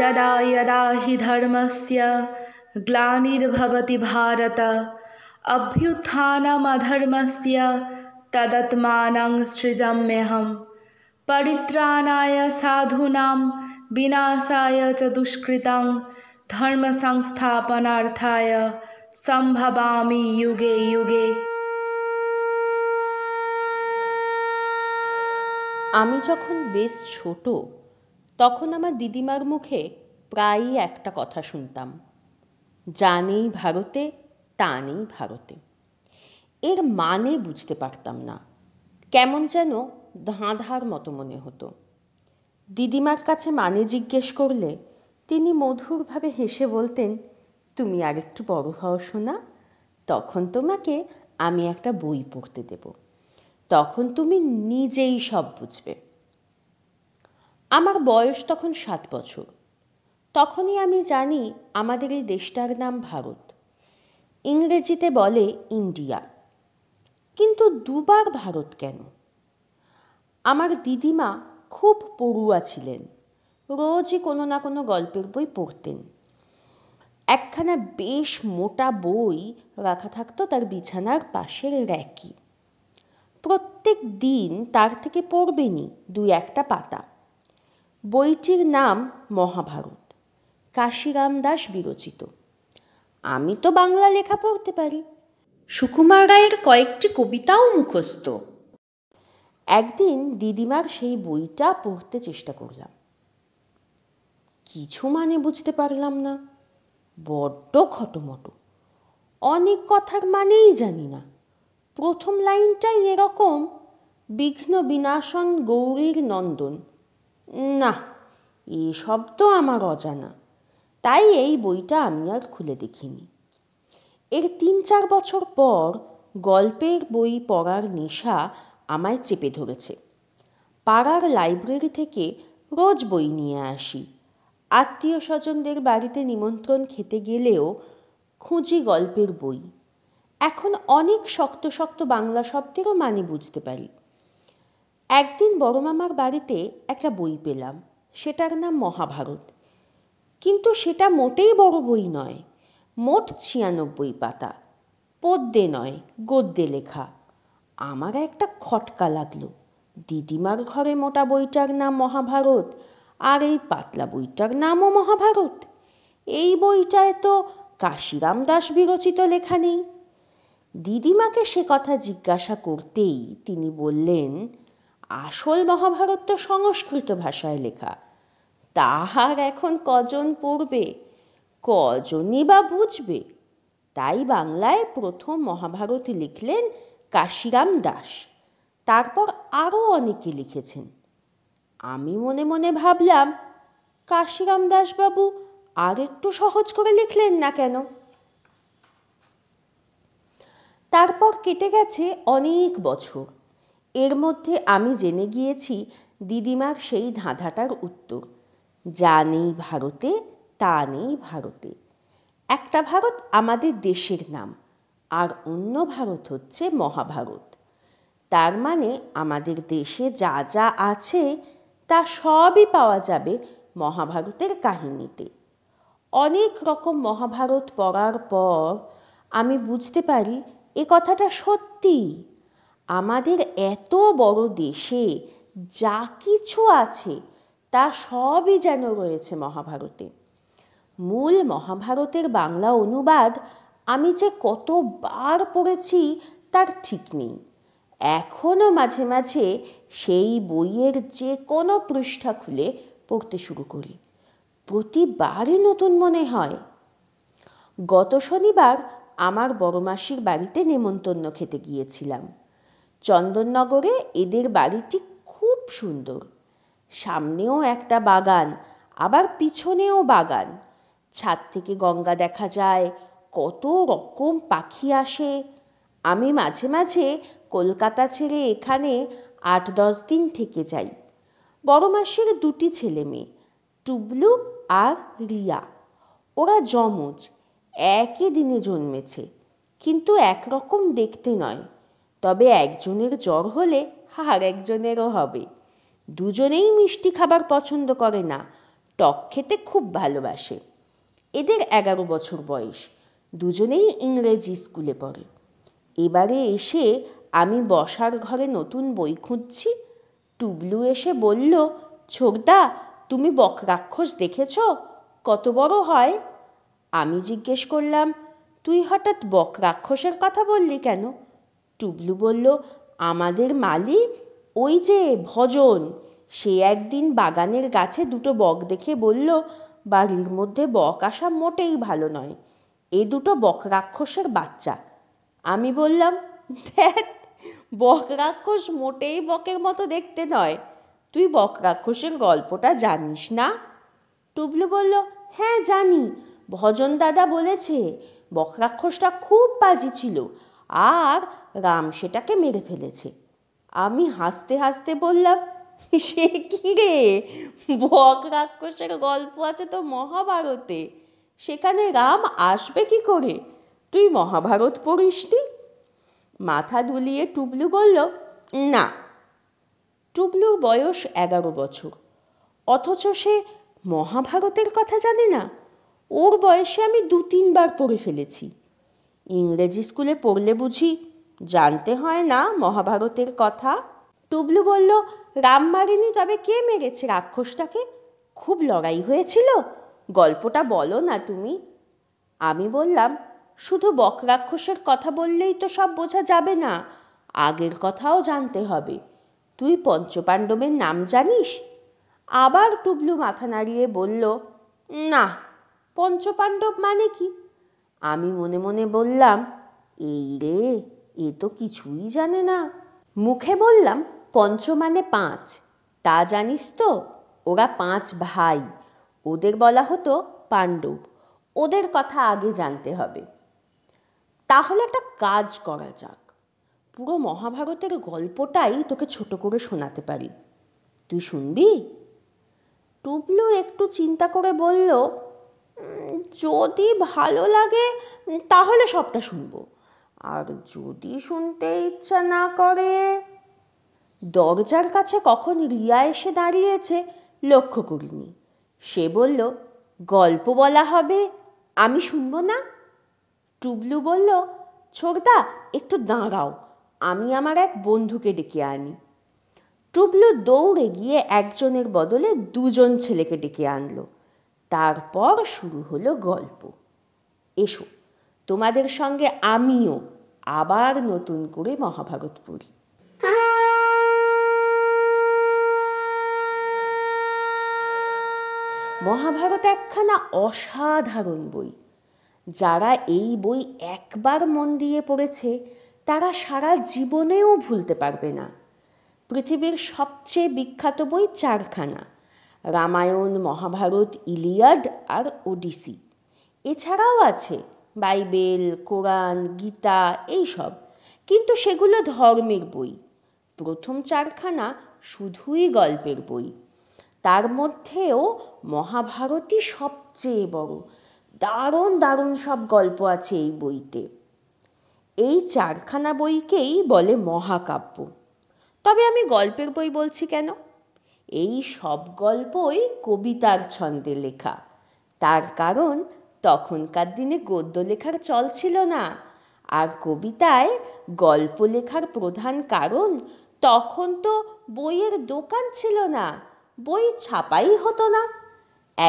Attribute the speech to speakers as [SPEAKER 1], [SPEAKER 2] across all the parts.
[SPEAKER 1] यदा यदा हि से ग्लानिर्भवति भारत अभ्युत्थानमधर्मस्य तदत्मानं सृजम्यहं परित्राणाय साधूना विनाशाय च धर्म धर्मसंस्थापनार्थाय संभवामी युगे युगे जख যখন छोट তখন আমার দিদিমার মুখে প্রায়ই একটা কথা শুনতাম যা নেই ভারতে তা নেই ভারতে এর মানে বুঝতে পারতাম না কেমন যেন ধাঁধার মতো মনে হতো দিদিমার কাছে মানে জিজ্ঞেস করলে তিনি মধুরভাবে হেসে বলতেন তুমি আর একটু বড় হও শোনা তখন তোমাকে আমি একটা বই পড়তে দেব তখন তুমি নিজেই সব বুঝবে আমার বয়স তখন সাত বছর তখনই আমি জানি আমাদের এই দেশটার নাম ভারত ইংরেজিতে বলে ইন্ডিয়া কিন্তু দুবার ভারত কেন আমার দিদিমা খুব পড়ুয়া ছিলেন রোজই কোনো না কোনো গল্পের বই পড়তেন একখানা বেশ মোটা বই রাখা থাকতো তার বিছানার পাশের র্যাকি প্রত্যেক দিন তার থেকে পড়বেনি দুই একটা পাতা বইটির নাম মহাভারত কাশিরাম দাস বিরচিত আমি তো বাংলা লেখা পড়তে পারি সুকুমার রায়ের কয়েকটি কবিতাও মুখস্থ একদিন দিদিমার সেই বইটা পড়তে চেষ্টা করলাম কিছু মানে বুঝতে পারলাম না বড্ড খটোমটো অনেক কথার মানেই জানি না প্রথম লাইনটাই এরকম বিঘ্ন বিনাশন গৌরীর নন্দন না এ তো আমার অজানা তাই এই বইটা আমি আর খুলে দেখিনি এর তিন চার বছর পর গল্পের বই পড়ার নেশা আমায় চেপে ধরেছে পাড়ার লাইব্রেরি থেকে রোজ বই নিয়ে আসি আত্মীয় স্বজনদের বাড়িতে নিমন্ত্রণ খেতে গেলেও খুঁজি গল্পের বই এখন অনেক শক্ত শক্ত বাংলা শব্দেরও মানে বুঝতে পারি একদিন বড়মামার বাড়িতে একটা বই পেলাম সেটার নাম মহাভারত কিন্তু সেটা মোটেই বড় বই নয় মোট ছিয়ানব্বই পাতা পদ্যে নয় গদ্যে লেখা আমার একটা খটকা লাগলো দিদিমার ঘরে মোটা বইটার নাম মহাভারত আর এই পাতলা বইটার নামও মহাভারত এই বইটায় তো কাশিরাম দাস বিরচিত লেখা নেই দিদিমাকে সে কথা জিজ্ঞাসা করতেই তিনি বললেন আসল মহাভারত তো সংস্কৃত ভাষায় লেখা তাহার এখন কজন পড়বে কজনই বা বুঝবে তাই বাংলায় প্রথম মহাভারত লিখলেন কাশিরাম দাস তারপর আরও অনেকে লিখেছেন আমি মনে মনে ভাবলাম কাশিরাম দাসবাবু আর একটু সহজ করে লিখলেন না কেন তারপর কেটে গেছে অনেক বছর এর মধ্যে আমি জেনে গিয়েছি দিদিমার সেই ধাঁধাটার উত্তর যা নেই ভারতে তা নেই ভারতে একটা ভারত আমাদের দেশের নাম আর অন্য ভারত হচ্ছে মহাভারত তার মানে আমাদের দেশে যা যা আছে তা সবই পাওয়া যাবে মহাভারতের কাহিনীতে অনেক রকম মহাভারত পড়ার পর আমি বুঝতে পারি এ কথাটা সত্যি আমাদের এত বড় দেশে যা কিছু আছে তা সবই যেন রয়েছে মহাভারতে মূল মহাভারতের বাংলা অনুবাদ আমি যে কতবার পড়েছি তার ঠিক নেই এখনও মাঝে মাঝে সেই বইয়ের যে কোনো পৃষ্ঠা খুলে পড়তে শুরু করি প্রতিবারই নতুন মনে হয় গত শনিবার আমার বড় মাসির বাড়িতে নেমন্তন্ন খেতে গিয়েছিলাম চন্দননগরে এদের বাড়িটি খুব সুন্দর সামনেও একটা বাগান আবার পিছনেও বাগান ছাদ থেকে গঙ্গা দেখা যায় কত রকম পাখি আসে আমি মাঝে মাঝে কলকাতা ছেড়ে এখানে আট দশ দিন থেকে যাই বড় মাসির দুটি ছেলে মেয়ে টুবলু আর রিয়া ওরা যমজ একই দিনে জন্মেছে কিন্তু একরকম দেখতে নয় তবে একজনের জ্বর হলে আর একজনেরও হবে দুজনেই মিষ্টি খাবার পছন্দ করে না টক খেতে খুব ভালোবাসে এদের এগারো বছর বয়স দুজনেই ইংরেজি স্কুলে পড়ে এবারে এসে আমি বসার ঘরে নতুন বই খুঁজছি টুবলু এসে বলল ছোকদা তুমি বকরাক্ষস দেখেছ কত বড় হয় আমি জিজ্ঞেস করলাম তুই হঠাৎ বকরাক্ষসের কথা বললি কেন টুবলু বলল আমাদের মালি ওই যে ভজন সে একদিন বাগানের গাছে দুটো বক দেখে বলল বাড়ির মধ্যে বক আসা মোটেই ভালো নয় এ দুটো বক রাক্ষসের বাচ্চা আমি বললাম ধ্যাত বক রাক্ষস মোটেই বকের মতো দেখতে নয় তুই বক রাক্ষসের গল্পটা জানিস না টুবলু বলল হ্যাঁ জানি ভজন দাদা বলেছে বক রাক্ষসটা খুব বাজি ছিল আর রাম সেটাকে মেরে ফেলেছে আমি হাসতে হাসতে বললাম সে কি রে বক রাক্ষসের গল্প আছে তো মহাভারতে সেখানে রাম আসবে কি করে তুই মহাভারত পড়িসনি মাথা দুলিয়ে টুবলু বলল না টুবলুর বয়স এগারো বছর অথচ সে মহাভারতের কথা জানে না ওর বয়সে আমি দু তিনবার পড়ে ফেলেছি ইংরেজি স্কুলে পড়লে বুঝি জানতে হয় না মহাভারতের কথা টুবলু বলল রাম মারিনি তবে কে মেরেছে রাক্ষসটাকে খুব লড়াই হয়েছিল গল্পটা বলো না তুমি আমি বললাম শুধু বক রাক্ষসের কথা বললেই তো সব বোঝা যাবে না আগের কথাও জানতে হবে তুই পঞ্চপাণ্ডবের নাম জানিস আবার টুবলু মাথা নাড়িয়ে বলল না পঞ্চপাণ্ডব মানে কি আমি মনে মনে বললাম এই রে এ তো কিছুই জানে না মুখে বললাম পঞ্চ মানে পাঁচ তা জানিস তো ওরা পাঁচ ভাই ওদের বলা হতো পাণ্ডব ওদের কথা আগে জানতে হবে তাহলে একটা কাজ করা যাক পুরো মহাভারতের গল্পটাই তোকে ছোট করে শোনাতে পারি তুই শুনবি টুবলু একটু চিন্তা করে বলল যদি ভালো লাগে তাহলে সবটা শুনবো আর যদি শুনতে ইচ্ছা না করে দরজার কাছে কখন রিয়া এসে দাঁড়িয়েছে লক্ষ্য করিনি সে বলল গল্প বলা হবে আমি শুনব না টুবলু বলল ছোটদা একটু দাঁড়াও আমি আমার এক বন্ধুকে ডেকে আনি টুবলু দৌড়ে গিয়ে একজনের বদলে দুজন ছেলেকে ডেকে আনলো তারপর শুরু হলো গল্প এসো তোমাদের সঙ্গে আমিও আবার নতুন করে মহাভারত পড়ি মহাভারত একখানা অসাধারণ বই যারা এই বই একবার মন দিয়ে পড়েছে তারা সারা জীবনেও ভুলতে পারবে না পৃথিবীর সবচেয়ে বিখ্যাত বই চারখানা রামায়ণ মহাভারত ইলিয়াড আর ওডিসি এছাড়াও আছে বাইবেল কোরআন গীতা এইসব কিন্তু সেগুলো ধর্মের বই প্রথম চারখানা শুধুই গল্পের বই তার মধ্যেও মহাভারতই সবচেয়ে বড় দারুণ দারুণ সব গল্প আছে এই বইতে এই চারখানা বইকেই বলে মহাকাব্য তবে আমি গল্পের বই বলছি কেন এই সব গল্পই কবিতার ছন্দে লেখা তার কারণ তখনকার দিনে গদ্য লেখার চল ছিল না আর কবিতায় গল্প লেখার প্রধান কারণ তখন তো বইয়ের দোকান ছিল না বই ছাপাই হতো না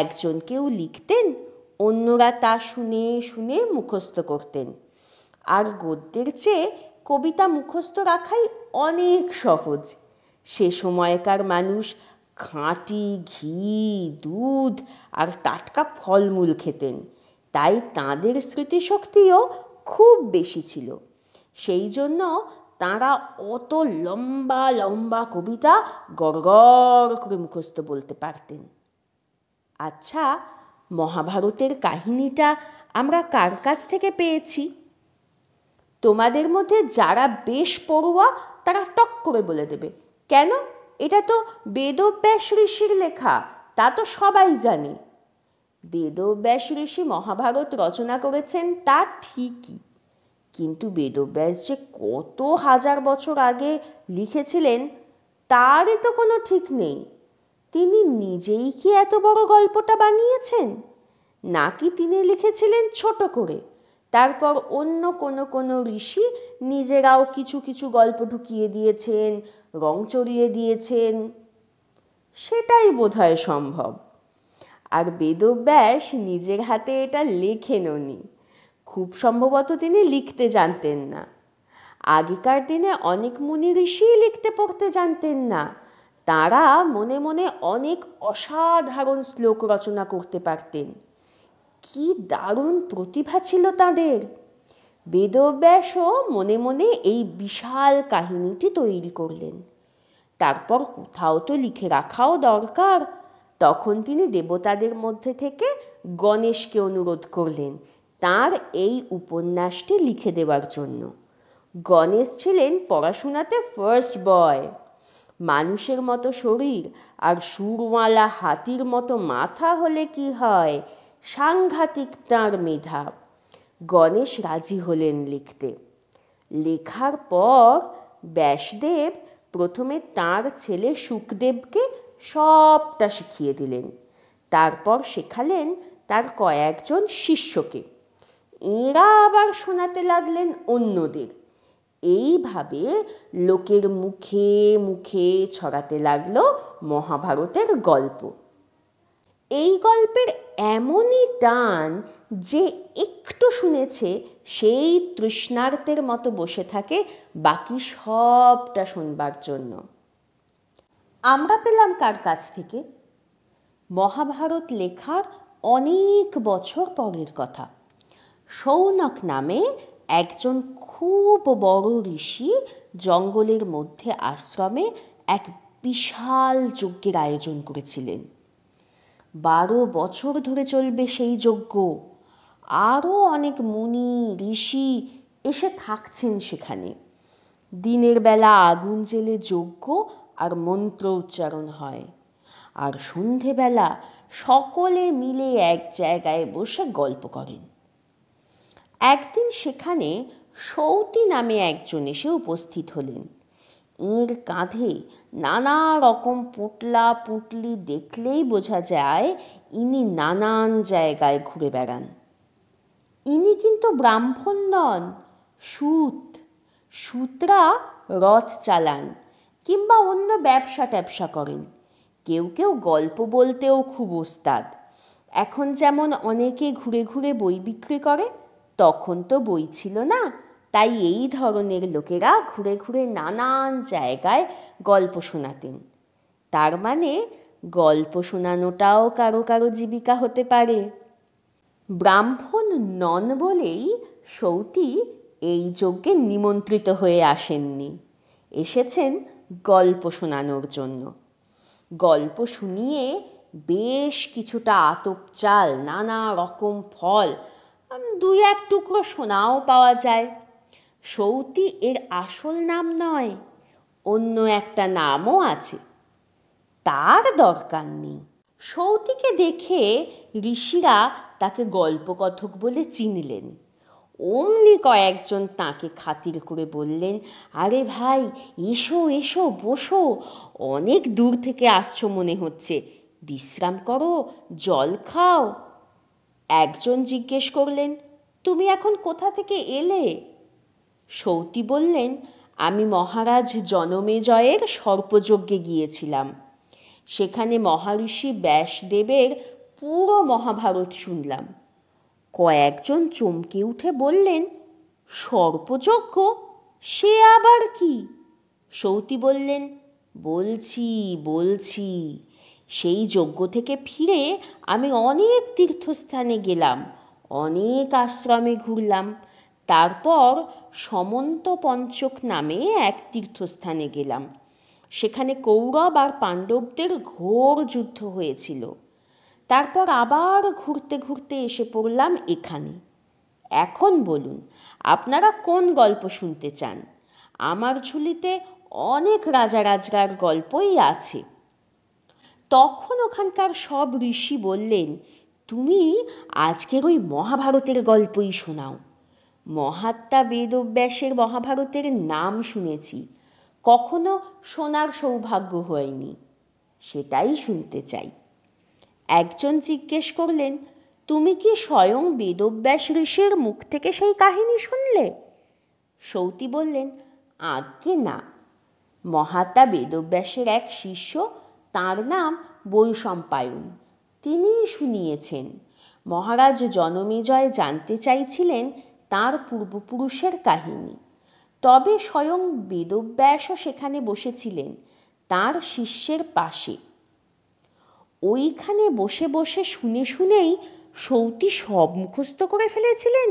[SPEAKER 1] একজন কেউ লিখতেন অন্যরা তা শুনে শুনে মুখস্থ করতেন আর গদ্যের চেয়ে কবিতা মুখস্থ রাখাই অনেক সহজ সে সময়কার মানুষ খাঁটি ঘি দুধ আর টাটকা ফলমূল খেতেন তাই তাঁদের স্মৃতিশক্তিও খুব বেশি ছিল সেই জন্য তাঁরা অত লম্বা লম্বা কবিতা গড়গড় করে মুখস্থ বলতে পারতেন আচ্ছা মহাভারতের কাহিনীটা আমরা কার কাছ থেকে পেয়েছি তোমাদের মধ্যে যারা বেশ পড়ুয়া তারা টক করে বলে দেবে কেন এটা তো বেদব্যাস ঋষির লেখা তা তো সবাই জানে বেদব্যাস ঋষি মহাভারত রচনা করেছেন তা ঠিকই কিন্তু বেদব্যাস যে কত হাজার বছর আগে লিখেছিলেন তারই তো কোনো ঠিক নেই তিনি নিজেই কি এত বড় গল্পটা বানিয়েছেন নাকি তিনি লিখেছিলেন ছোট করে তারপর অন্য কোনো কোনো ঋষি নিজেরাও কিছু কিছু গল্প ঢুকিয়ে দিয়েছেন রং চড়িয়ে দিয়েছেন সেটাই বোধহয় সম্ভব আর বেদব্যাস নিজের হাতে এটা লেখেননি খুব সম্ভবত তিনি লিখতে জানতেন না আগেকার দিনে অনেক মুনি ঋষি লিখতে পড়তে জানতেন না তারা মনে মনে অনেক অসাধারণ শ্লোক রচনা করতে পারতেন কি দারুণ প্রতিভা ছিল তাদের বেদব্যাসও মনে মনে এই বিশাল কাহিনীটি তৈরি করলেন তারপর কোথাও তো লিখে রাখাও দরকার তখন তিনি দেবতাদের মধ্যে থেকে গণেশকে অনুরোধ করলেন তার এই উপন্যাসটি লিখে দেওয়ার জন্য গণেশ ছিলেন পড়াশোনাতে ফার্স্ট বয় মানুষের মতো শরীর আর সুরওয়ালা হাতির মতো মাথা হলে কি হয় সাংঘাতিক তাঁর মেধা গণেশ রাজি হলেন লিখতে লেখার পর ব্যাসদেব প্রথমে তার ছেলে সুখদেবকে সবটা শিখিয়ে দিলেন তারপর শেখালেন তার কয়েকজন শিষ্যকে এঁরা আবার শোনাতে লাগলেন অন্যদের এইভাবে লোকের মুখে মুখে ছড়াতে লাগলো মহাভারতের গল্প এই গল্পের এমনই টান যে একটু শুনেছে সেই তৃষ্ণার্তের মতো বসে থাকে বাকি সবটা শুনবার জন্য আমরা পেলাম কার কাছ থেকে মহাভারত লেখার অনেক বছর পরের কথা সৌনক নামে একজন খুব বড় ঋষি জঙ্গলের মধ্যে আশ্রমে এক বিশাল যজ্ঞের আয়োজন করেছিলেন বারো বছর ধরে চলবে সেই যজ্ঞ আরও অনেক মুনি ঋষি এসে থাকছেন সেখানে দিনের বেলা আগুন জেলে যজ্ঞ আর মন্ত্র উচ্চারণ হয় আর সন্ধেবেলা সকলে মিলে এক জায়গায় বসে গল্প করেন একদিন সেখানে সৌতি নামে একজন এসে উপস্থিত হলেন এর কাঁধে নানা রকম পুটলা পুটলি দেখলেই বোঝা যায় ইনি নানান জায়গায় ঘুরে বেড়ান ইনি কিন্তু ব্রাহ্মণ নন সুত সুতরা রথ চালান কিংবা অন্য ব্যবসা ট্যাবসা করেন কেউ কেউ গল্প বলতেও খুব ওস্তাদ এখন যেমন অনেকে ঘুরে ঘুরে বই বিক্রি করে তখন তো বই ছিল না তাই এই ধরনের লোকেরা ঘুরে ঘুরে নানান জায়গায় গল্প শোনাতেন তার মানে গল্প শোনানোটাও কারো কারো জীবিকা হতে পারে ব্রাহ্মণ নন বলেই সৌতি এই যজ্ঞে নিমন্ত্রিত হয়ে আসেননি এসেছেন গল্প শোনানোর জন্য গল্প শুনিয়ে বেশ কিছুটা আতপ চাল নানা রকম ফল দুই এক টুকরো সোনাও পাওয়া যায় সৌতি এর আসল নাম নয় অন্য একটা নামও আছে তার দরকার নেই সৌতিকে দেখে ঋষিরা তাকে গল্পকথক বলে চিনলেন অমনি কয়েকজন তাঁকে খাতির করে বললেন আরে ভাই এসো এসো বসো অনেক দূর থেকে আসছো মনে হচ্ছে বিশ্রাম করো জল খাও একজন জিজ্ঞেস করলেন তুমি এখন কোথা থেকে এলে সৌতি বললেন আমি মহারাজ জনমেজয়ের সর্পযজ্ঞে গিয়েছিলাম সেখানে মহারিষি ব্যাসদেবের পুরো মহাভারত শুনলাম কয়েকজন চমকে উঠে বললেন সর্পযজ্ঞ সে আবার কি সৌতি বললেন বলছি বলছি সেই যজ্ঞ থেকে ফিরে আমি অনেক তীর্থস্থানে গেলাম অনেক আশ্রমে ঘুরলাম তারপর সমন্ত পঞ্চক নামে এক তীর্থস্থানে গেলাম সেখানে কৌরব আর পাণ্ডবদের ঘোর যুদ্ধ হয়েছিল তারপর আবার ঘুরতে ঘুরতে এসে পড়লাম এখানে এখন বলুন আপনারা কোন গল্প শুনতে চান আমার ঝুলিতে অনেক রাজা রাজরার গল্পই আছে তখন ওখানকার সব ঋষি বললেন তুমি আজকের ওই মহাভারতের গল্পই শোনাও মহাত্মা বেদব্যাসের মহাভারতের নাম শুনেছি কখনো শোনার সৌভাগ্য হয়নি সেটাই শুনতে চাই একজন জিজ্ঞেস করলেন তুমি কি স্বয়ং বেদব্যাস ঋষির মুখ থেকে সেই কাহিনী শুনলে সৌতি বললেন আজ্ঞে না মহাতা বেদব্যাসের এক শিষ্য তার নাম বৈশম্পায়ন তিনিই শুনিয়েছেন মহারাজ জনমেজয় জানতে চাইছিলেন তার পূর্বপুরুষের কাহিনী তবে স্বয়ং বেদব্যাসও সেখানে বসেছিলেন তার শিষ্যের পাশে ওইখানে বসে বসে শুনে শুনেই সৌতি সব মুখস্থ করে ফেলেছিলেন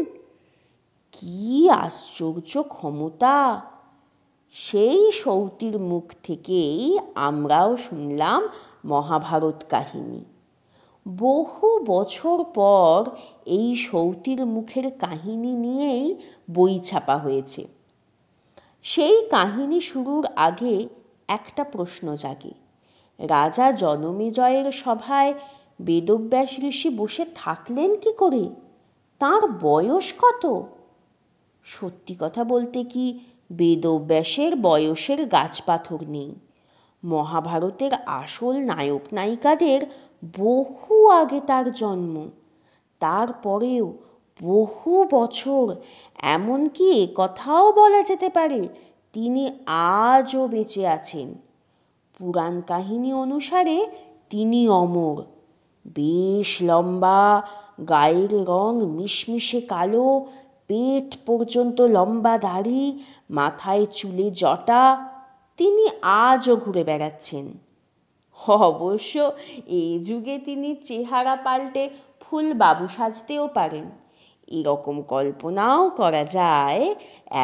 [SPEAKER 1] কি আশ্চর্য ক্ষমতা সেই সৌতির মুখ থেকেই আমরাও শুনলাম মহাভারত কাহিনী বহু বছর পর এই সৌতির মুখের কাহিনী নিয়েই বই ছাপা হয়েছে সেই কাহিনী শুরুর আগে একটা প্রশ্ন জাগে রাজা জনমেজয়ের সভায় বেদব্যাস ঋষি বসে থাকলেন কি করে তার বয়স কত সত্যি কথা বলতে কি বেদব্যাসের বয়সের গাছপাথর নেই মহাভারতের আসল নায়ক নায়িকাদের বহু আগে তার জন্ম তারপরেও বহু বছর এমনকি কথাও বলা যেতে পারে তিনি আজও বেঁচে আছেন পুরাণ কাহিনী অনুসারে তিনি অমর বেশ লম্বা গায়ের রং মিশমিশে কালো পেট পর্যন্ত লম্বা দাড়ি মাথায় চুলে জটা তিনি আজও ঘুরে বেড়াচ্ছেন অবশ্য এ যুগে তিনি চেহারা পাল্টে ফুলবাবু সাজতেও পারেন এরকম কল্পনাও করা যায়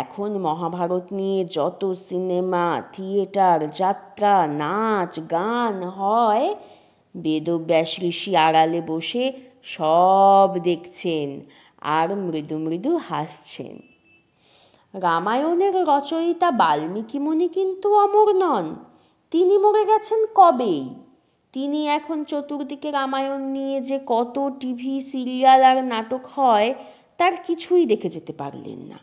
[SPEAKER 1] এখন মহাভারত নিয়ে যত সিনেমা থিয়েটার যাত্রা নাচ গান হয় বেদব্যাস ঋষি আড়ালে বসে সব দেখছেন আর মৃদু মৃদু হাসছেন রামায়ণের রচয়িতা বাল্মীকি মুনি কিন্তু অমর নন তিনি মরে গেছেন কবেই তিনি এখন চতুর্দিকে রামায়ণ নিয়ে যে কত টিভি সিরিয়াল আর নাটক হয় তার কিছুই দেখে যেতে পারলেন না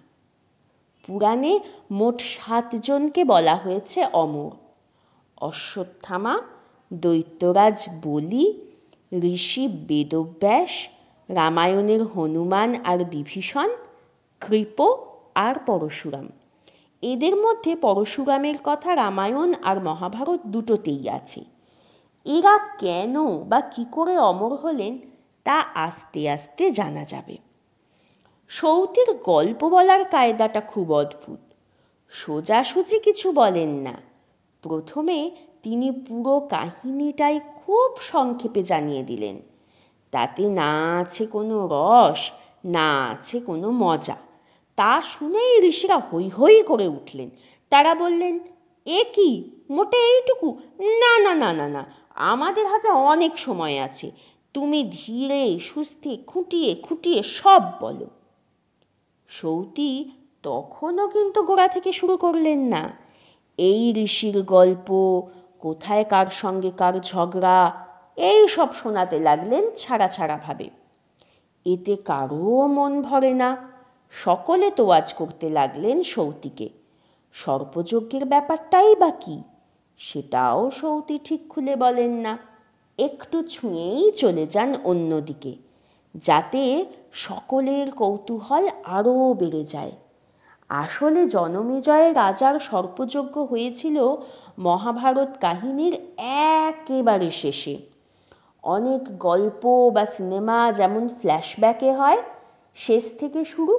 [SPEAKER 1] পুরাণে মোট সাতজনকে বলা হয়েছে অমর অশ্বত্থামা দৈত্যরাজ বলি ঋষি বেদব্যাস রামায়ণের হনুমান আর বিভীষণ কৃপ আর পরশুরাম এদের মধ্যে পরশুরামের কথা রামায়ণ আর মহাভারত দুটোতেই আছে এরা কেন বা কি করে অমর হলেন তা আস্তে আস্তে জানা যাবে সৌতির গল্প বলার কায়দাটা খুব অদ্ভুত সোজাসুজি কিছু বলেন না প্রথমে তিনি পুরো কাহিনীটাই খুব সংক্ষেপে জানিয়ে দিলেন তাতে না আছে কোনো রস না আছে কোনো মজা তা শুনেই ঋষিরা হৈ হৈ করে উঠলেন তারা বললেন এ কি মোটে এইটুকু না না না না না আমাদের হাতে অনেক সময় আছে তুমি ধীরে সুস্থে খুঁটিয়ে খুঁটিয়ে সব বলো সৌতি তখনও কিন্তু গোড়া থেকে শুরু করলেন না এই ঋষির গল্প কোথায় কার সঙ্গে কার ঝগড়া এই সব শোনাতে লাগলেন ছাড়া ছাড়া ভাবে এতে কারও মন ভরে না সকলে তোয়াজ করতে লাগলেন সৌতিকে সর্পযজ্ঞের ব্যাপারটাই বা কি সেটাও সৌতি ঠিক খুলে বলেন না একটু ছুঁয়েই চলে যান অন্যদিকে যাতে সকলের কৌতূহল আরও বেড়ে যায় আসলে জনমেজয় রাজার সর্পযজ্ঞ হয়েছিল মহাভারত কাহিনীর একেবারে শেষে অনেক গল্প বা সিনেমা যেমন ফ্ল্যাশব্যাকে হয় শেষ থেকে শুরু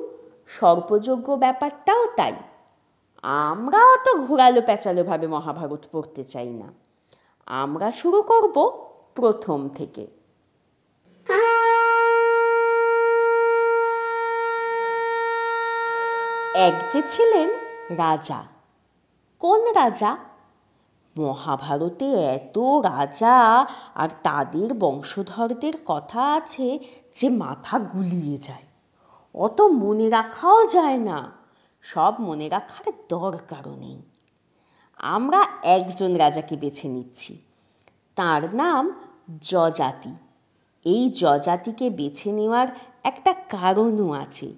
[SPEAKER 1] সর্পযজ্ঞ ব্যাপারটাও তাই আমরা অত ঘোরালো প্যাচালোভাবে মহাভারত পড়তে চাই না আমরা শুরু করব প্রথম থেকে এক যে ছিলেন রাজা কোন রাজা মহাভারতে এত রাজা আর তাদের বংশধরদের কথা আছে যে মাথা গুলিয়ে যায় অত মনে রাখাও যায় না সব মনে রাখার দরকারও নেই আমরা একজন রাজাকে বেছে নিচ্ছি তার নাম যজাতি এই যজাতিকে বেছে নেওয়ার একটা কারণও আছে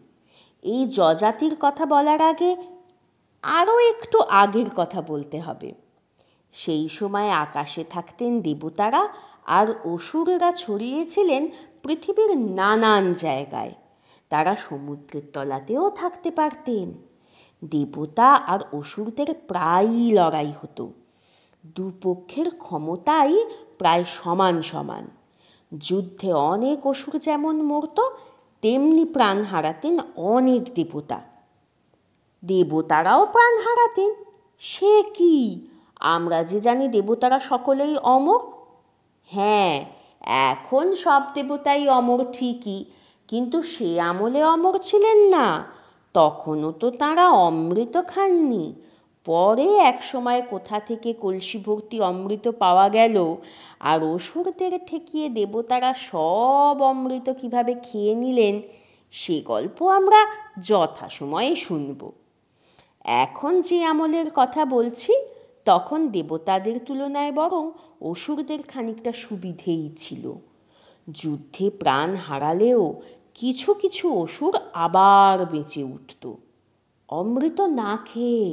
[SPEAKER 1] এই যজাতির কথা বলার আগে আরও একটু আগের কথা বলতে হবে সেই সময় আকাশে থাকতেন দেবতারা আর অসুররা ছড়িয়েছিলেন পৃথিবীর নানান জায়গায় তারা সমুদ্রের তলাতেও থাকতে পারতেন দেবতা আর অসুরদের প্রায়ই লড়াই হতো দুপক্ষের ক্ষমতাই প্রায় সমান সমান যুদ্ধে অনেক অসুর যেমন মরত তেমনি প্রাণ হারাতেন অনেক দেবতা দেবতারাও প্রাণ হারাতেন সে কি আমরা যে জানি দেবতারা সকলেই অমর হ্যাঁ এখন সব দেবতাই অমর ঠিকই কিন্তু সে আমলে অমর ছিলেন না তখনও তো তাঁরা অমৃত খাননি পরে এক সময় কোথা থেকে কলসি ভর্তি অমৃত পাওয়া গেল আর অসুরদের ঠেকিয়ে দেবতারা সব অমৃত কিভাবে খেয়ে নিলেন সে গল্প আমরা যথাসময়ে শুনব এখন যে আমলের কথা বলছি তখন দেবতাদের তুলনায় বরং অসুরদের খানিকটা সুবিধেই ছিল যুদ্ধে প্রাণ হারালেও কিছু কিছু অসুর আবার বেঁচে উঠত অমৃত না খেয়ে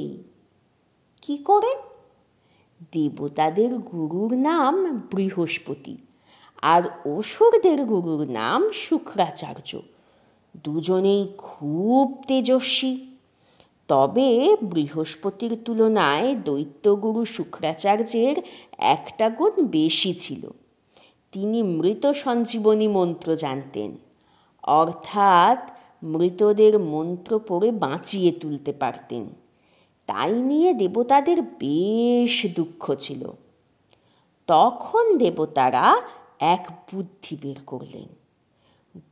[SPEAKER 1] কি করে দেবতাদের গুরুর নাম বৃহস্পতি আর অসুরদের গুরুর নাম শুক্রাচার্য দুজনেই খুব তেজস্বী তবে বৃহস্পতির তুলনায় দৈত্যগুরু শুক্রাচার্যের একটা গুণ বেশি ছিল তিনি মৃত সঞ্জীবনী মন্ত্র জানতেন অর্থাৎ মৃতদের মন্ত্র পড়ে বাঁচিয়ে তুলতে পারতেন তাই নিয়ে দেবতাদের বেশ দুঃখ ছিল তখন দেবতারা এক বুদ্ধি বের করলেন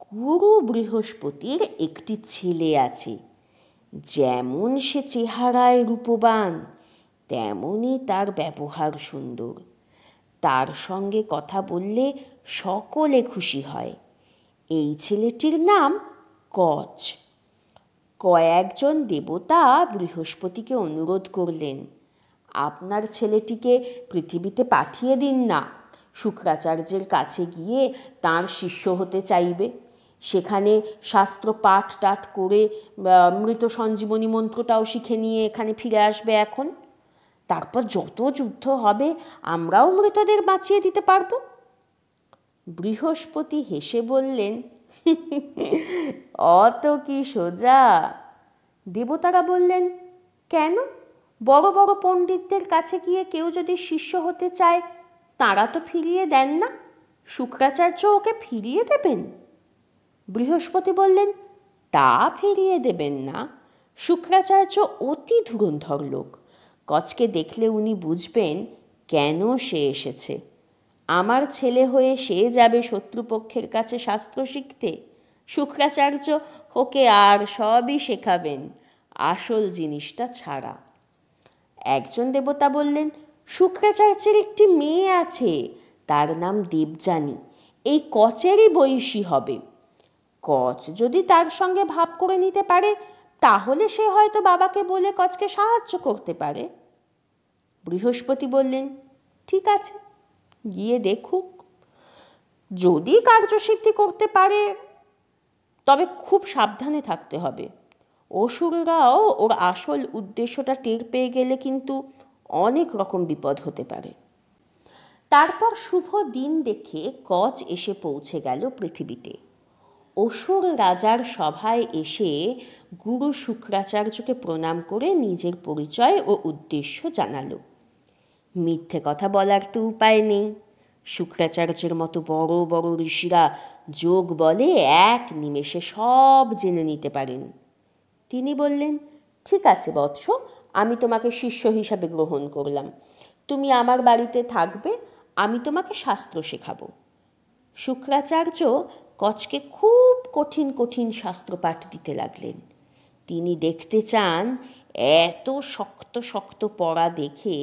[SPEAKER 1] গুরু বৃহস্পতির একটি ছেলে আছে যেমন সে চেহারায় রূপবান তেমনি তার ব্যবহার সুন্দর তার সঙ্গে কথা বললে সকলে খুশি হয় এই ছেলেটির নাম কচ কয়েকজন দেবতা বৃহস্পতিকে অনুরোধ করলেন আপনার ছেলেটিকে পৃথিবীতে পাঠিয়ে দিন না শুক্রাচার্যের কাছে গিয়ে তার শিষ্য হতে চাইবে সেখানে শাস্ত্র পাঠ টাঠ করে মৃত সঞ্জীবনী মন্ত্রটাও শিখে নিয়ে এখানে ফিরে আসবে এখন তারপর যত যুদ্ধ হবে আমরাও মৃতদের বাঁচিয়ে দিতে পারব বৃহস্পতি হেসে বললেন অত কি সোজা দেবতারা বললেন কেন বড় বড় পণ্ডিতদের কাছে গিয়ে কেউ যদি শিষ্য হতে চায় তারা তো ফিরিয়ে দেন না শুক্রাচার্য ওকে ফিরিয়ে দেবেন বৃহস্পতি বললেন তা ফিরিয়ে দেবেন না শুক্রাচার্য অতি ধুরন্ধর লোক কচকে দেখলে উনি বুঝবেন কেন সে এসেছে আমার ছেলে হয়ে সে যাবে শত্রুপক্ষের কাছে শাস্ত্র শিখতে শুক্রাচার্য ওকে আর সবই শেখাবেন আসল জিনিসটা ছাড়া একজন দেবতা বললেন শুক্রাচার্যের একটি মেয়ে আছে তার নাম দেবযানী এই কচেরই বৈশী হবে কচ যদি তার সঙ্গে ভাব করে নিতে পারে তাহলে সে হয়তো বাবাকে বলে কচকে সাহায্য করতে পারে বৃহস্পতি বললেন ঠিক আছে গিয়ে দেখুক যদি কার্যসিদ্ধি করতে পারে তবে খুব সাবধানে থাকতে হবে অসুররাও ওর আসল উদ্দেশ্যটা টের পেয়ে গেলে কিন্তু অনেক রকম বিপদ হতে পারে তারপর শুভ দিন দেখে কচ এসে পৌঁছে গেল পৃথিবীতে অসুর রাজার সভায় এসে গুরু শুক্রাচার্যকে প্রণাম করে নিজের পরিচয় ও উদ্দেশ্য জানালো মিথ্যে কথা বলার তো উপায় নেই শুক্রাচার্যের মতো বড় বড় ঋষিরা যোগ বলে এক নিমেষে সব জেনে নিতে পারেন তিনি বললেন ঠিক আছে বৎস আমি তোমাকে শিষ্য হিসাবে গ্রহণ করলাম তুমি আমার বাড়িতে থাকবে আমি তোমাকে শাস্ত্র শেখাবো শুক্রাচার্য কচকে খুব কঠিন কঠিন শাস্ত্র পাঠ দিতে লাগলেন তিনি দেখতে চান এত শক্ত শক্ত পড়া দেখে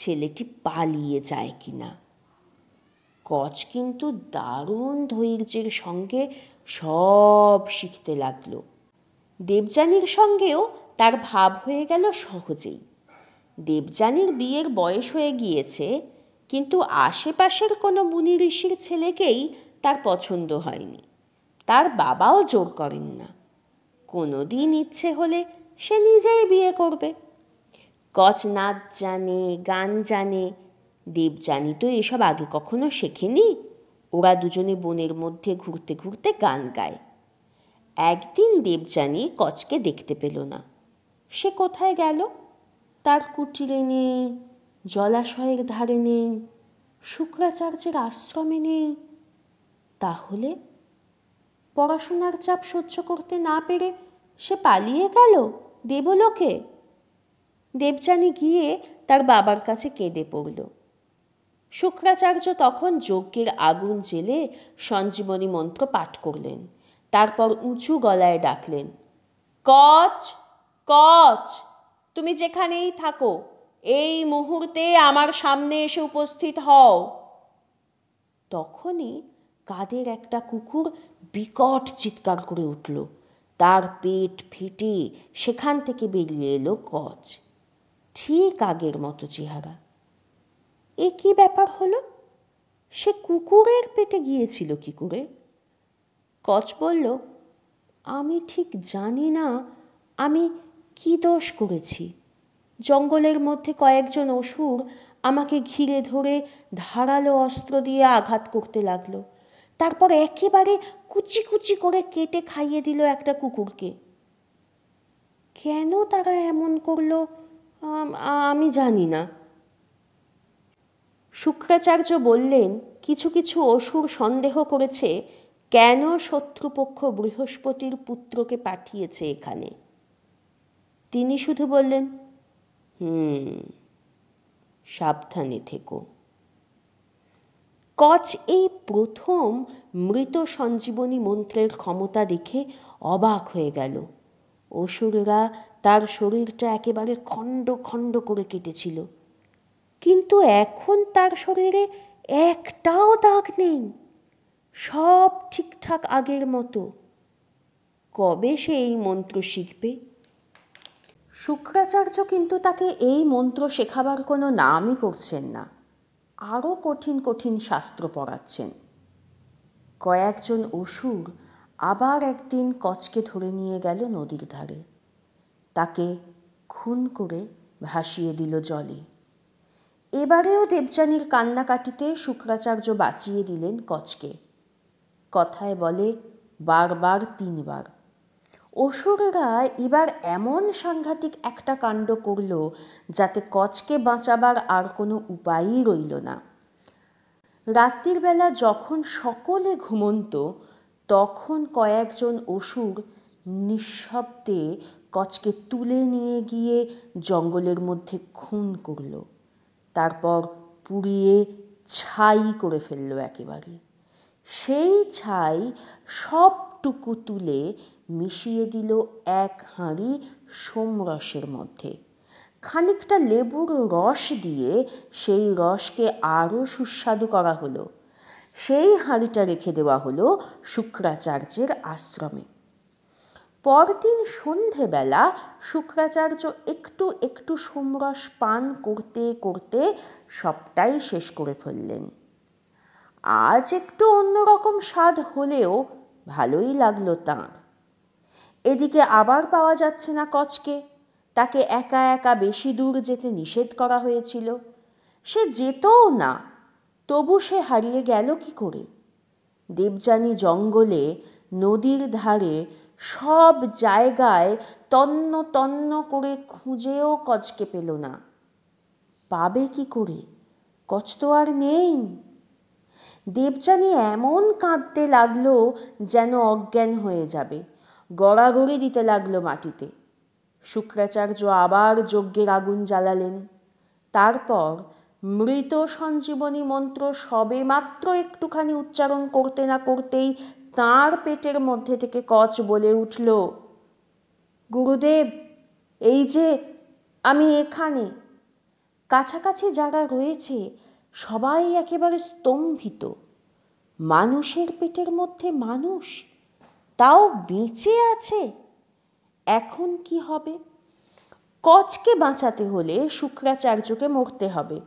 [SPEAKER 1] ছেলেটি পালিয়ে যায় কিনা কচ কিন্তু দারুণ ধৈর্যের সঙ্গে সব শিখতে লাগলো দেবযানীর সঙ্গেও তার ভাব হয়ে গেল সহজেই দেবযানীর বিয়ের বয়স হয়ে গিয়েছে কিন্তু আশেপাশের কোনো মুনি ঋষির ছেলেকেই তার পছন্দ হয়নি তার বাবাও জোর করেন না কোনোদিন ইচ্ছে হলে সে নিজেই বিয়ে করবে কচ নাচ জানে গান জানে দেবযানী তো এসব আগে কখনো শেখেনি ওরা দুজনে বনের মধ্যে ঘুরতে ঘুরতে গান গায় একদিন দেবযানী কচকে দেখতে পেল না সে কোথায় গেল তার কুটিরে নেই জলাশয়ের ধারে নেই শুক্রাচার্যের আশ্রমে নেই তাহলে পড়াশোনার চাপ সহ্য করতে না পেরে সে পালিয়ে গেল দেবলোকে দেবযানী গিয়ে তার বাবার কাছে কেঁদে পড়ল শুক্রাচার্য তখন যজ্ঞের আগুন জেলে সঞ্জীবনী মন্ত্র পাঠ করলেন তারপর উঁচু গলায় ডাকলেন কচ কচ তুমি যেখানেই থাকো এই মুহূর্তে আমার সামনে এসে উপস্থিত হও তখনই কাদের একটা কুকুর বিকট চিৎকার করে উঠল তার পেট ফেটে সেখান থেকে বেরিয়ে এলো কচ ঠিক আগের মতো চেহারা এ কি ব্যাপার হলো সে কুকুরের পেটে গিয়েছিল কি করে কচ বলল আমি ঠিক জানি না আমি কি দোষ করেছি জঙ্গলের মধ্যে কয়েকজন অসুর আমাকে ঘিরে ধরে ধারালো অস্ত্র দিয়ে আঘাত করতে লাগলো তারপর একেবারে কুচি কুচি করে কেটে খাইয়ে দিল একটা কুকুরকে কেন তারা এমন করলো আমি জানি না শুক্রাচার্য বললেন কিছু কিছু অসুর সন্দেহ করেছে কেন শত্রুপক্ষ বৃহস্পতির পুত্রকে পাঠিয়েছে এখানে তিনি শুধু বললেন হুম সাবধানে থেকো কচ এই প্রথম মৃত সঞ্জীবনী মন্ত্রের ক্ষমতা দেখে অবাক হয়ে গেল অসুররা তার শরীরটা একেবারে খণ্ড খণ্ড করে কেটেছিল কিন্তু এখন তার শরীরে একটাও দাগ নেই সব ঠিকঠাক আগের মতো কবে সে এই মন্ত্র শিখবে শুক্রাচার্য কিন্তু তাকে এই মন্ত্র শেখাবার কোনো নামই করছেন না আরও কঠিন কঠিন শাস্ত্র পড়াচ্ছেন কয়েকজন অসুর আবার একদিন কচকে ধরে নিয়ে গেল নদীর ধারে তাকে খুন করে ভাসিয়ে দিল জলে এবারেও দেবযানীর কান্নাকাটিতে শুক্রাচার্য বাঁচিয়ে দিলেন কচকে কথায় বলে বারবার তিনবার অসুরেরা এবার এমন সাংঘাতিক একটা কাণ্ড করল যাতে কচকে বাঁচাবার আর কোনো উপায়ই রইল না রাত্রির বেলা যখন সকলে ঘুমন্ত তখন কয়েকজন অসুর নিঃশব্দে কচকে তুলে নিয়ে গিয়ে জঙ্গলের মধ্যে খুন করল তারপর পুড়িয়ে ছাই করে ফেলল একেবারে সেই ছাই সবটুকু তুলে মিশিয়ে দিল এক হাঁড়ি সোমরসের মধ্যে খানিকটা লেবুর রস দিয়ে সেই রসকে আরও সুস্বাদু করা হলো সেই হাঁড়িটা রেখে দেওয়া হলো শুক্রাচার্যের আশ্রমে পরদিন সন্ধেবেলা শুক্রাচার্য একটু একটু সোমরস পান করতে করতে সবটাই শেষ করে ফেললেন আজ একটু অন্যরকম স্বাদ হলেও ভালোই লাগলো তাঁর এদিকে আবার পাওয়া যাচ্ছে না কচকে তাকে একা একা বেশি দূর যেতে নিষেধ করা হয়েছিল সে যেতও না তবু সে হারিয়ে গেল কি করে দেবযানী জঙ্গলে নদীর ধারে সব জায়গায় তন্ন তন্ন করে খুঁজেও কচকে পেল না পাবে কি করে কচ তো আর নেই দেবযানী এমন কাঁদতে লাগলো যেন অজ্ঞান হয়ে যাবে গড়াগড়ি দিতে লাগলো মাটিতে শুক্রাচার্য আবার যজ্ঞের আগুন জ্বালালেন তারপর মৃত সঞ্জীবনী মন্ত্র সবে মাত্র একটুখানি উচ্চারণ করতে না করতেই তার পেটের মধ্যে থেকে কচ বলে উঠল গুরুদেব এই যে আমি এখানে কাছাকাছি যারা রয়েছে সবাই একেবারে স্তম্ভিত মানুষের পেটের মধ্যে মানুষ তাও বেঁচে আছে এখন কি হবে কচকে বাঁচাতে হলে শুক্রাচার্যকে মরতে হবে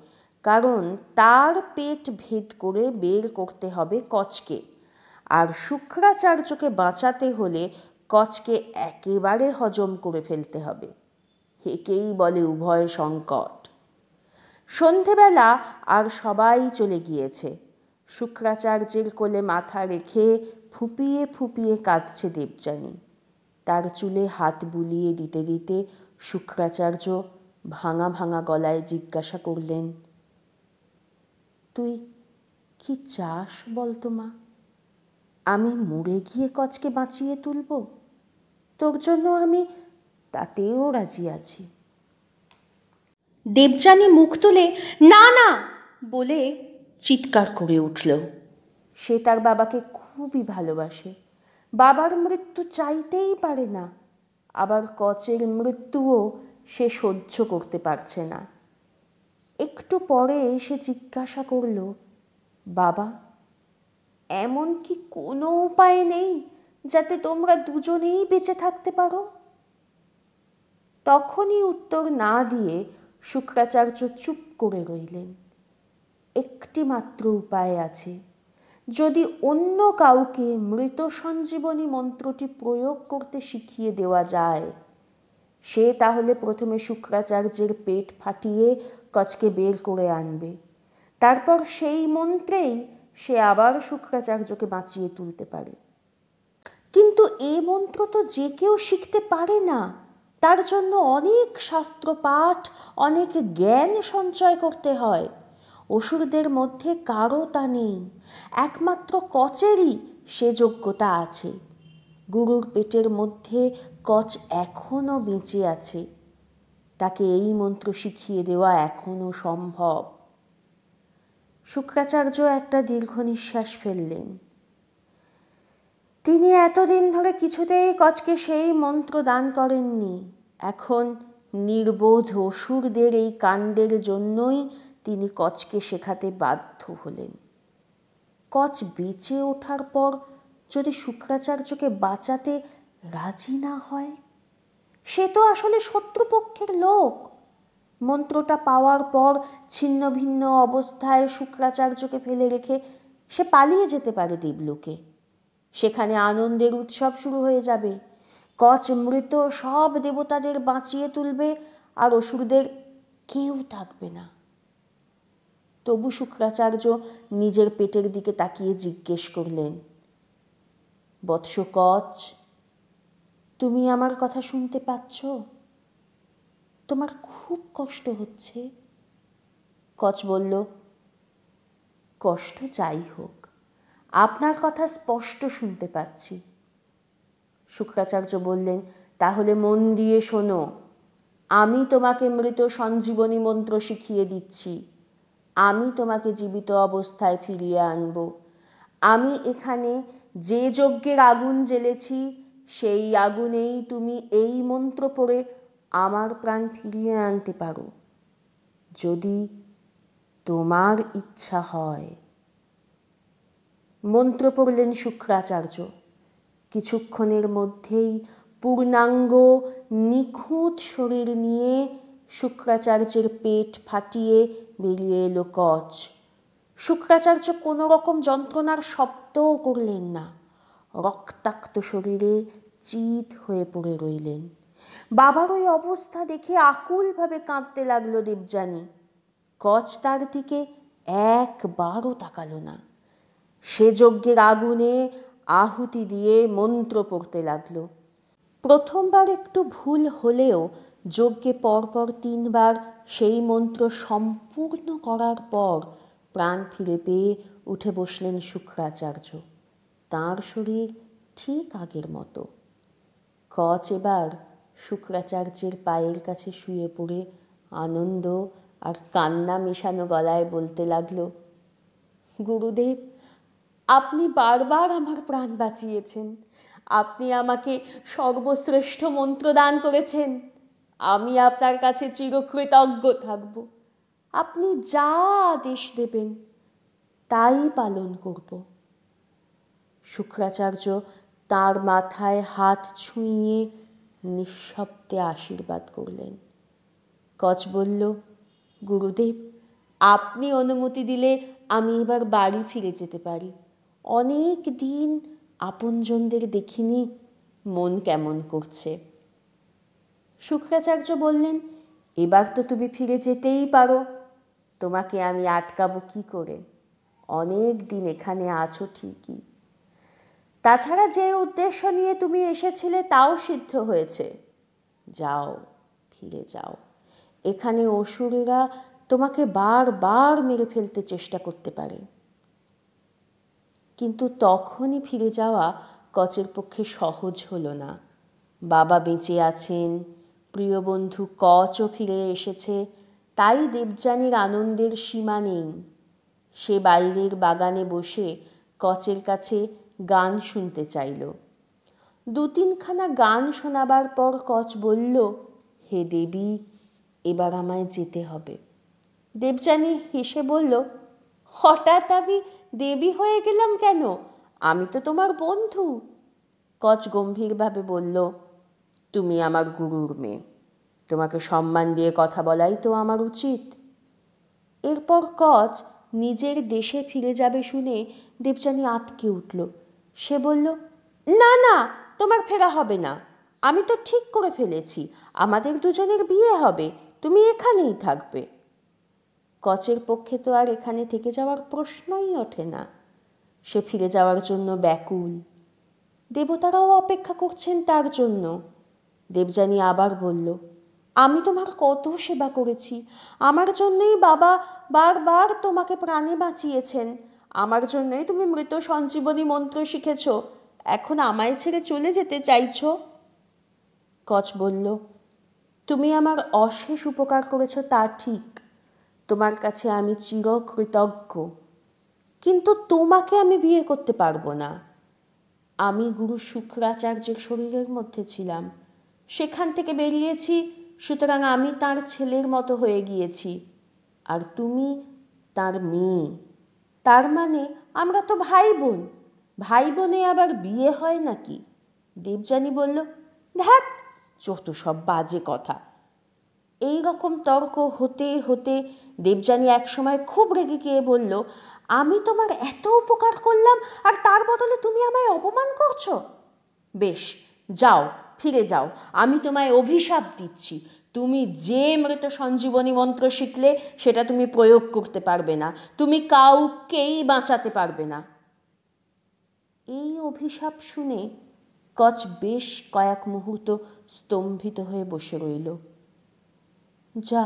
[SPEAKER 1] কারণ তার পেট ভেদ করে বের করতে হবে কচকে আর শুক্রাচার্যকে বাঁচাতে হলে কচকে একেবারে হজম করে ফেলতে হবে একেই বলে উভয় সংকট সন্ধেবেলা আর সবাই চলে গিয়েছে শুক্রাচার্যের কোলে মাথা রেখে ফুপিয়ে ফুপিয়ে কাঁদছে দেবযানী তার চুলে হাত বুলিয়ে দিতে দিতে শুক্রাচার্য ভাঙা ভাঙা গলায় জিজ্ঞাসা করলেন তুই কি চাস বলতো মা আমি মরে গিয়ে কচকে বাঁচিয়ে তুলব তোর জন্য আমি তাতেও রাজি আছি দেবযানী মুখ তুলে না না বলে চিৎকার করে উঠল সে তার বাবাকে খুবই ভালোবাসে বাবার মৃত্যু চাইতেই পারে না আবার কচের মৃত্যুও সে সহ্য করতে পারছে না একটু পরে এসে জিজ্ঞাসা করল বাবা এমন কি কোনো উপায় নেই যাতে তোমরা দুজনেই বেঁচে থাকতে পারো তখনই উত্তর না দিয়ে শুক্রাচার্য চুপ করে রইলেন একটি মাত্র উপায় আছে যদি অন্য কাউকে মৃত সঞ্জীবনী মন্ত্রটি প্রয়োগ করতে শিখিয়ে দেওয়া যায় সে তাহলে প্রথমে শুক্রাচার্যের পেট ফাটিয়ে কচকে বের করে আনবে তারপর সেই মন্ত্রেই সে আবার শুক্রাচার্যকে বাঁচিয়ে তুলতে পারে কিন্তু এই মন্ত্র তো যে কেউ শিখতে পারে না তার জন্য অনেক শাস্ত্র পাঠ অনেক জ্ঞান সঞ্চয় করতে হয় অসুরদের মধ্যে কারো তা নেই একমাত্র কচেরই সে যোগ্যতা আছে গুরুর পেটের মধ্যে কচ এখনো বেঁচে আছে তাকে এই মন্ত্র শিখিয়ে দেওয়া এখনো সম্ভব শুক্রাচার্য একটা দীর্ঘ নিঃশ্বাস ফেললেন তিনি এতদিন ধরে কিছুতেই কচকে সেই মন্ত্র দান করেননি এখন নির্বোধ অসুরদের এই কাণ্ডের জন্যই তিনি কচকে শেখাতে বাধ্য হলেন কচ বেঁচে ওঠার পর যদি শুক্রাচার্যকে বাঁচাতে রাজি না হয় সে তো আসলে শত্রুপক্ষের লোক মন্ত্রটা পাওয়ার পর ছিন্ন ভিন্ন অবস্থায় শুক্রাচার্যকে ফেলে রেখে সে পালিয়ে যেতে পারে দেবলোকে সেখানে আনন্দের উৎসব শুরু হয়ে যাবে কচ মৃত সব দেবতাদের বাঁচিয়ে তুলবে আর অসুরদের কেউ থাকবে না তবু শুক্রাচার্য নিজের পেটের দিকে তাকিয়ে জিজ্ঞেস করলেন বৎসকচ তুমি আমার কথা শুনতে পাচ্ছ তোমার খুব কষ্ট হচ্ছে কচ বলল কষ্ট যাই হোক আপনার কথা স্পষ্ট শুনতে পাচ্ছি শুক্রাচার্য বললেন তাহলে মন দিয়ে শোনো আমি তোমাকে মৃত সঞ্জীবনী মন্ত্র শিখিয়ে দিচ্ছি আমি তোমাকে জীবিত অবস্থায় ফিরিয়ে আনব আমি এখানে যে যজ্ঞের আগুন জ্বেলেছি সেই আগুনেই তুমি এই মন্ত্র পড়ে আমার প্রাণ ফিরিয়ে আনতে পারো যদি তোমার ইচ্ছা হয় মন্ত্র পড়লেন শুক্রাচার্য কিছুক্ষণের মধ্যেই পূর্ণাঙ্গ নিখুঁত শরীর নিয়ে শুক্রাচার্যের পেট ফাটিয়ে বেরিয়ে এলো কচ শুক্রাচার্য কোনো রকম যন্ত্রণার শব্দও করলেন না রক্তাক্ত শরীরে চিত হয়ে পড়ে রইলেন বাবার ওই অবস্থা দেখে আকুলভাবে কাঁদতে লাগলো দেবযানী কচ তার দিকে একবারও তাকালো না সে যজ্ঞের আগুনে আহুতি দিয়ে মন্ত্র পড়তে লাগল প্রথমবার একটু ভুল হলেও যজ্ঞে পরপর তিনবার সেই মন্ত্র সম্পূর্ণ করার পর প্রাণ ফিরে পেয়ে উঠে বসলেন শুক্রাচার্য তাঁর শরীর ঠিক আগের মতো কচ এবার শুক্রাচার্যের পায়ের কাছে শুয়ে পড়ে আনন্দ আর কান্না মেশানো গলায় বলতে লাগল গুরুদেব আপনি বারবার আমার প্রাণ বাঁচিয়েছেন আপনি আমাকে সর্বশ্রেষ্ঠ মন্ত্র দান করেছেন আমি আপনার কাছে চিরকৃতজ্ঞ থাকব আপনি যা আদেশ দেবেন তাই পালন করবো শুক্রাচার্য তার মাথায় হাত ছুঁইয়ে নিঃশব্দে আশীর্বাদ করলেন কচ বলল গুরুদেব আপনি অনুমতি দিলে আমি এবার বাড়ি ফিরে যেতে পারি অনেক দিন আপনজনদের দেখিনি মন কেমন করছে শুক্রাচার্য বললেন এবার তো তুমি ফিরে যেতেই পারো তোমাকে আমি আটকাবো কি করে অনেক দিন এখানে আছো ঠিকই তাছাড়া যে উদ্দেশ্য নিয়ে তুমি এসেছিলে তাও সিদ্ধ হয়েছে যাও ফিরে যাও এখানে অসুররা তোমাকে বারবার মেরে ফেলতে চেষ্টা করতে পারে কিন্তু তখনই ফিরে যাওয়া কচের পক্ষে সহজ হলো না বাবা বেঁচে আছেন প্রিয় বন্ধু কচও ফিরে এসেছে তাই দেবযানীর আনন্দের সীমা নেই সে বাইরের বাগানে বসে কচের কাছে গান শুনতে চাইল দু তিনখানা গান শোনাবার পর কচ বলল হে দেবী এবার আমায় যেতে হবে দেবযানী হেসে বলল হঠাৎ আমি দেবী হয়ে গেলাম কেন আমি তো তোমার বন্ধু কচ গম্ভীরভাবে বলল তুমি আমার গুরুর মেয়ে তোমাকে সম্মান দিয়ে কথা বলাই তো আমার উচিত এরপর কচ নিজের দেশে ফিরে যাবে শুনে দেবযানী আটকে উঠল সে বলল না না তোমার ফেরা হবে না আমি তো ঠিক করে ফেলেছি আমাদের দুজনের বিয়ে হবে তুমি এখানেই থাকবে কচের পক্ষে তো আর এখানে থেকে যাওয়ার প্রশ্নই ওঠে না সে ফিরে যাওয়ার জন্য ব্যাকুল দেবতারাও অপেক্ষা করছেন তার জন্য দেবযানী আবার বলল আমি তোমার কত সেবা করেছি আমার জন্যই বাবা বারবার তোমাকে প্রাণে বাঁচিয়েছেন আমার জন্যই তুমি মৃত সঞ্জীবনী মন্ত্র শিখেছ এখন আমায় ছেড়ে চলে যেতে চাইছ কচ বলল তুমি আমার অশেষ উপকার করেছ তা ঠিক তোমার কাছে আমি চিরকৃতজ্ঞ কিন্তু তোমাকে আমি বিয়ে করতে পারবো না আমি গুরু শুক্রাচার্যের শরীরের মধ্যে ছিলাম সেখান থেকে বেরিয়েছি সুতরাং আমি তার ছেলের মতো হয়ে গিয়েছি আর তুমি তার মেয়ে তার মানে আমরা তো ভাই বোন ভাই বোনে আবার বিয়ে হয় নাকি দেবযানী বলল ধ্যাত যত সব বাজে কথা এই রকম তর্ক হতে হতে দেবযানী একসময় খুব রেগে গিয়ে বলল আমি তোমার এত উপকার করলাম আর তার বদলে তুমি আমায় অপমান করছো বেশ যাও ফিরে যাও আমি তোমায় অভিশাপ দিচ্ছি তুমি যে মৃত সঞ্জীবনী মন্ত্র শিখলে সেটা তুমি প্রয়োগ করতে পারবে না তুমি কাউকেই বাঁচাতে পারবে না এই অভিশাপ শুনে কচ বেশ কয়েক মুহূর্ত স্তম্ভিত হয়ে বসে রইল যা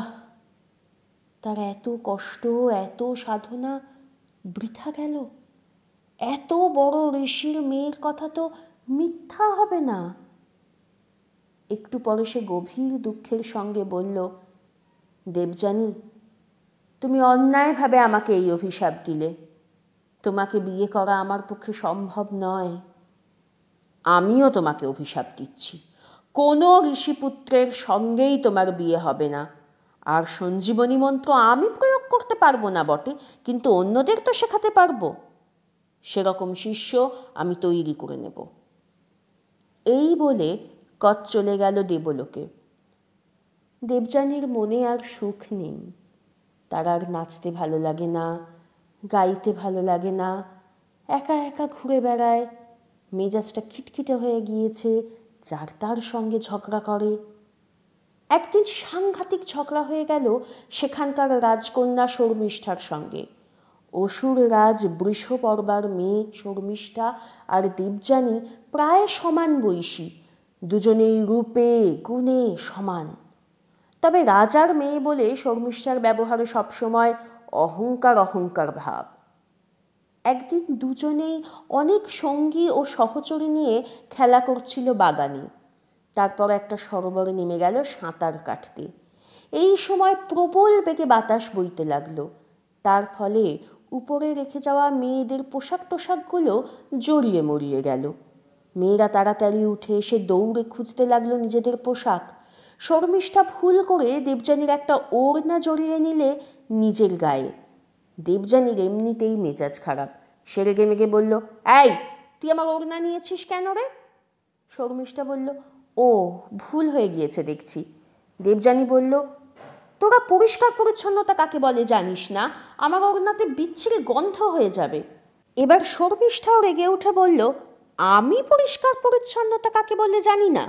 [SPEAKER 1] তার এত কষ্ট এত সাধনা বৃথা গেল এত বড় ঋষির মেয়ের কথা তো মিথ্যা হবে না একটু পরে সে গভীর দুঃখের সঙ্গে বলল দেবযানী তুমি অন্যায়ভাবে আমাকে এই অভিশাপ দিলে তোমাকে বিয়ে করা আমার পক্ষে সম্ভব নয় আমিও তোমাকে অভিশাপ দিচ্ছি কোনো ঋষিপুত্রের সঙ্গেই তোমার বিয়ে হবে না আর সঞ্জীবনী মন্ত্র আমি প্রয়োগ করতে পারবো না বটে কিন্তু অন্যদের তো শেখাতে পারবো সেরকম শিষ্য আমি তৈরি করে নেব এই বলে কত চলে গেল দেবলোকে দেবযানীর মনে আর সুখ নেই তার আর নাচতে ভালো লাগে না গাইতে ভালো লাগে না একা একা ঘুরে বেড়ায় মেজাজটা খিটখিটে হয়ে গিয়েছে যার তার সঙ্গে ঝগড়া করে একদিন সাংঘাতিক ঝগড়া হয়ে গেল সেখানকার রাজকন্যা শর্মিষ্ঠার সঙ্গে অসুর রাজ বৃষপর্বার মেয়ে শর্মিষ্ঠা আর দেবযানী প্রায় সমান বয়সী দুজনেই রূপে গুণে সমান তবে রাজার মেয়ে বলে শর্মিষ্ঠার ব্যবহারে সবসময় অহংকার অহংকার ভাব একদিন দুজনেই অনেক সঙ্গী ও সহচরী নিয়ে খেলা করছিল বাগানে তারপর একটা সরোবরে নেমে গেল সাঁতার কাটতে এই সময় প্রবল বেগে বাতাস বইতে লাগলো তার ফলে উপরে রেখে যাওয়া মেয়েদের পোশাক টোশাকগুলো জড়িয়ে মরিয়ে গেল মেয়েরা তাড়াতাড়ি উঠে এসে দৌড়ে খুঁজতে লাগলো নিজেদের পোশাক শর্মিষ্ঠা ভুল করে দেবযানীর একটা ওড়না জড়িয়ে নিলে নিজের গায়ে দেবযানীর এমনিতেই মেজাজ খারাপ সে রেগে মেগে বলল এই তুই আমার ওড়না নিয়েছিস কেন রে শর্মিষ্ঠা বলল ও ভুল হয়ে গিয়েছে দেখছি দেবযানী বলল তোরা পরিষ্কার পরিচ্ছন্নতা কাকে বলে জানিস না আমার ওড়নাতে বিচ্ছিরি গন্ধ হয়ে যাবে এবার শর্মিষ্ঠাও রেগে উঠে বলল আমি পরিষ্কার পরিচ্ছন্নতা কাকে বলে জানি না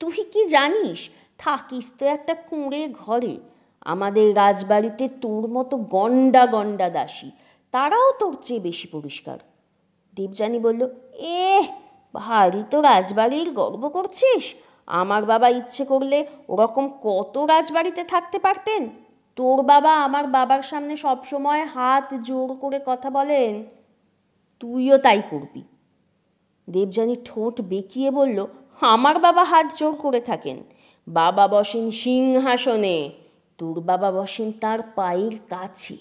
[SPEAKER 1] তুই কি জানিস থাকিস তো একটা কুঁড়ে ঘরে আমাদের রাজবাড়িতে তোর মতো গন্ডা গন্ডা দাসী তারাও তোর চেয়ে বেশি পরিষ্কার দেবযানী বলল এ ভারী তো রাজবাড়ির গর্ব করছিস আমার বাবা ইচ্ছে করলে ওরকম কত রাজবাড়িতে থাকতে পারতেন তোর বাবা আমার বাবার সামনে সবসময় হাত জোর করে কথা বলেন তুইও তাই করবি দেবযানী ঠোঁট বেঁকিয়ে বলল আমার বাবা হাত জোর করে থাকেন বাবা বসেন সিংহাসনে তোর বাবা বসেন তার পায়ের কাছে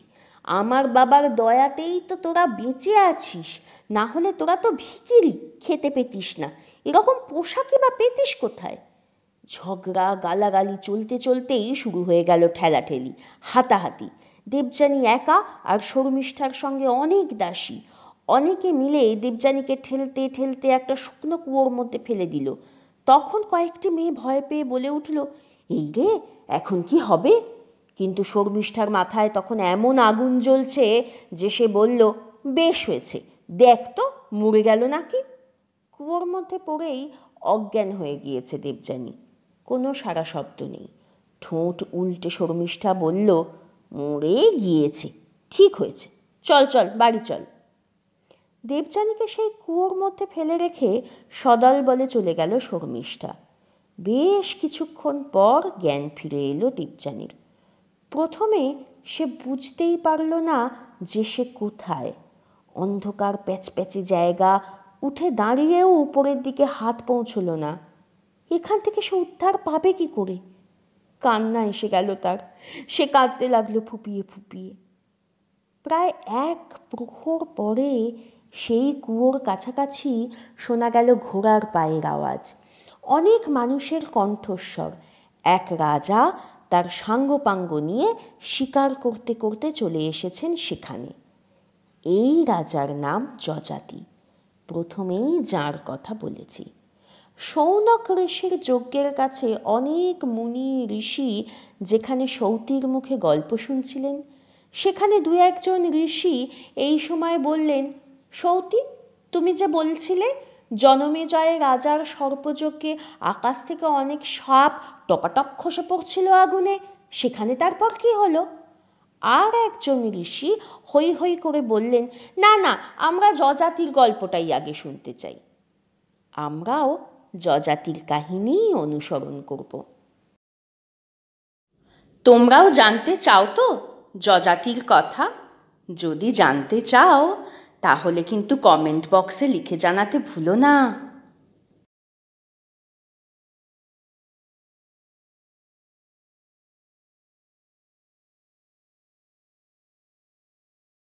[SPEAKER 1] আমার বাবার দয়াতেই তো তোরা বেঁচে আছিস না হলে তোরা তো ভিকিরি খেতে পেতিস না এরকম পোশাকই বা পেতিস কোথায় ঝগড়া গালাগালি চলতে চলতেই শুরু হয়ে গেল ঠেলাঠেলি হাতাহাতি দেবযানী একা আর শর্মিষ্ঠার সঙ্গে অনেক দাসী অনেকে মিলে দেবযানীকে ঠেলতে ঠেলতে একটা শুকনো কুয়োর মধ্যে ফেলে দিল তখন কয়েকটি মেয়ে ভয় পেয়ে বলে উঠল এই রে এখন কি হবে কিন্তু শর্মিষ্ঠার মাথায় তখন এমন আগুন জ্বলছে যে সে বলল বেশ হয়েছে দেখ তো মরে গেল নাকি কুয়োর মধ্যে পড়েই অজ্ঞান হয়ে গিয়েছে দেবযানী কোনো সারা শব্দ নেই ঠোঁট উল্টে শর্মিষ্ঠা বলল মরে গিয়েছে ঠিক হয়েছে চল চল বাড়ি চল দেবযানীকে সেই কুয়োর মধ্যে ফেলে রেখে সদল বলে চলে গেল শর্মিষ্ঠা বেশ কিছুক্ষণ পর জ্ঞান ফিরে এলো দেবযানীর প্রথমে সে বুঝতেই পারল না যে সে কোথায় অন্ধকার প্যাচপ্যাচে জায়গা উঠে দাঁড়িয়েও উপরের দিকে হাত পৌঁছল না এখান থেকে সে উদ্ধার পাবে কি করে কান্না এসে গেল তার সে কাঁদতে লাগলো ফুপিয়ে ফুপিয়ে প্রায় এক প্রহর পরে সেই কুয়োর কাছাকাছি শোনা গেল ঘোড়ার পায়ের আওয়াজ অনেক মানুষের কণ্ঠস্বর এক রাজা তার সাঙ্গপাঙ্গ নিয়ে শিকার করতে করতে চলে এসেছেন সেখানে এই রাজার নাম যজাতি প্রথমেই যার কথা বলেছি সৌনক ঋষির যজ্ঞের কাছে অনেক মুনি ঋষি যেখানে সৌতির মুখে গল্প শুনছিলেন সেখানে দু একজন ঋষি এই সময় বললেন সৌতি তুমি যে বলছিলে জনমে জনমেজয় রাজার সর্পযজ্ঞে আকাশ থেকে অনেক সাপ টপাটপ খসে পড়ছিল আগুনে সেখানে তারপর কি হলো আর একজন ঋষি হই হই করে বললেন না না আমরা যজাতির গল্পটাই আগে শুনতে চাই আমরাও যজাতির কাহিনী অনুসরণ করব তোমরাও জানতে চাও তো যজাতির কথা যদি জানতে চাও তাহলে কিন্তু কমেন্ট বক্সে লিখে জানাতে ভুলো না